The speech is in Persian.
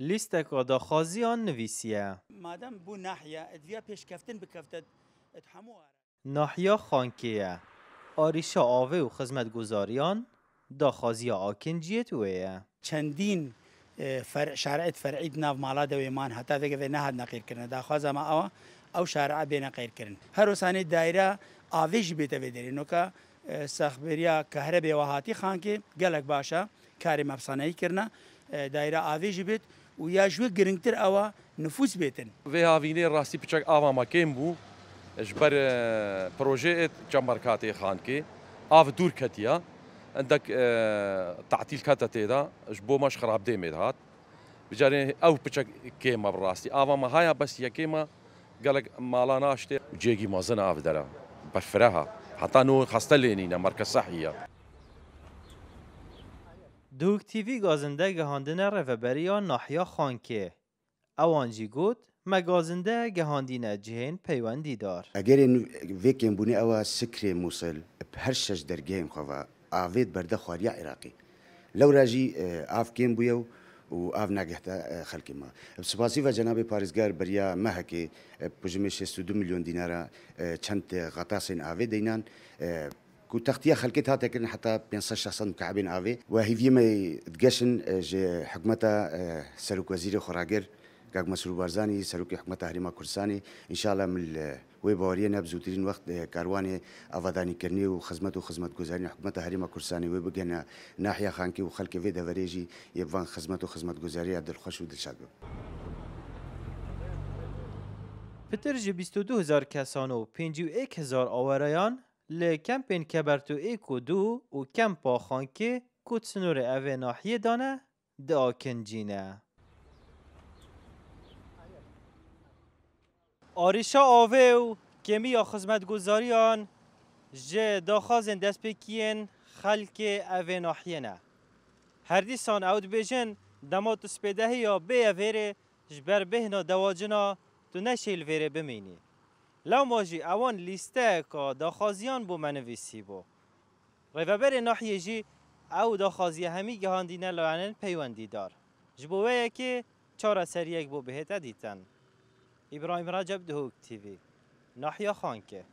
لیست نویسیه. دەخوازیان نوویسیە بو بوو ناحە ئەدویا پێشکەفتن بکەفتت هەموو ناحیا خانکیه. ئاریشە ئاوێ و خزمەت گوزاریان داخوازیە ئاکنجیت وەیە چەندین شارعت حتی ناو ماڵا دەوێمان هەتا دەگەوێ ما آوا، او ئەوە به شارع کردن. هر هەروسانی دایره آویج بیت و سەخبریا کە هەرە بێوە هاتی خانکی گەلک باشە کاری مەفسانەی کردن، دایره آویج بیت، و یاژوێ گرنگتر ئەوە نفوس بێتن وێ هاوینەی ڕاستی پچک ئاوامەکەم بوو ژبەر پرۆژێت جەمبەرکاتی خانکێ ئاو دوور کەتیە ئەندەك تعتیل کاتە تێدا ژ بۆ مەش خراپ دێمێت هات بجارێ ئەو پچک کێمە بڕاستی ئاوامە هاە بەس یەکێمە گەلک ماڵانە شتێ جێگی مەزن ئاودەرە بەرفرەها هەتا نۆ خەستە لێنینە مەرکە سەحە دوکتیوی گازنده گهاندن رفبریا ناحیا خانکه اوان جی گوت مگازنده گهاندین جهین پیوندی دار اگر این ویکین بونی او سکر موصل هر شش درگیم خواه آوید برده خواریا عراقی لو راجی آف کیم بویو و آف نگهتا خلق ما سپاسی و جناب پارزگار بریا مه که پجمه 62 میلیون دینارا چند غطاسین آوید دینان وتغطيه خلقتها تكن حتى 15 شخصا مكعبين افي وهي فيما تقشن جي حكمتها سلوك وزير خراقر كاك مسرور بارزاني سلوك حكمتها هريما كرساني ان شاء الله من وی باوریه نه بزودترین وقت کاروان آوادانی کرنی و خدمت و خدمت گزارین حکومت هریما کورسانی وی بگن ناحیه خانکی و خلک وی دوریجی یبوان خدمت و خدمت گزاری دلخوش و دلشاد بو پتر جی 22000 کسان و 51000 آورایان ل کمپین کبرتو کو دو و کمپا خانکی کو تسنور اوه ناحیه دانه دا کنجینه آریشا آوه و کمی یا گزاریان جه داخوازن دست بکین خلک اوه ناحیه نه هر دیسان اود بیجن تو سپیده یا به اویره جبر بهنا دواجنا تو نشیل ویره بمینی لو ماجی اوان لیسته که داخازیان بو منویسی بو بر ناحیه جی او داخازی همی دینه لعنن پیوندی دار جبوه که چار سر یک بو بهت دیتن ابراهیم رجب دهوک تیوی ناحیه خانکه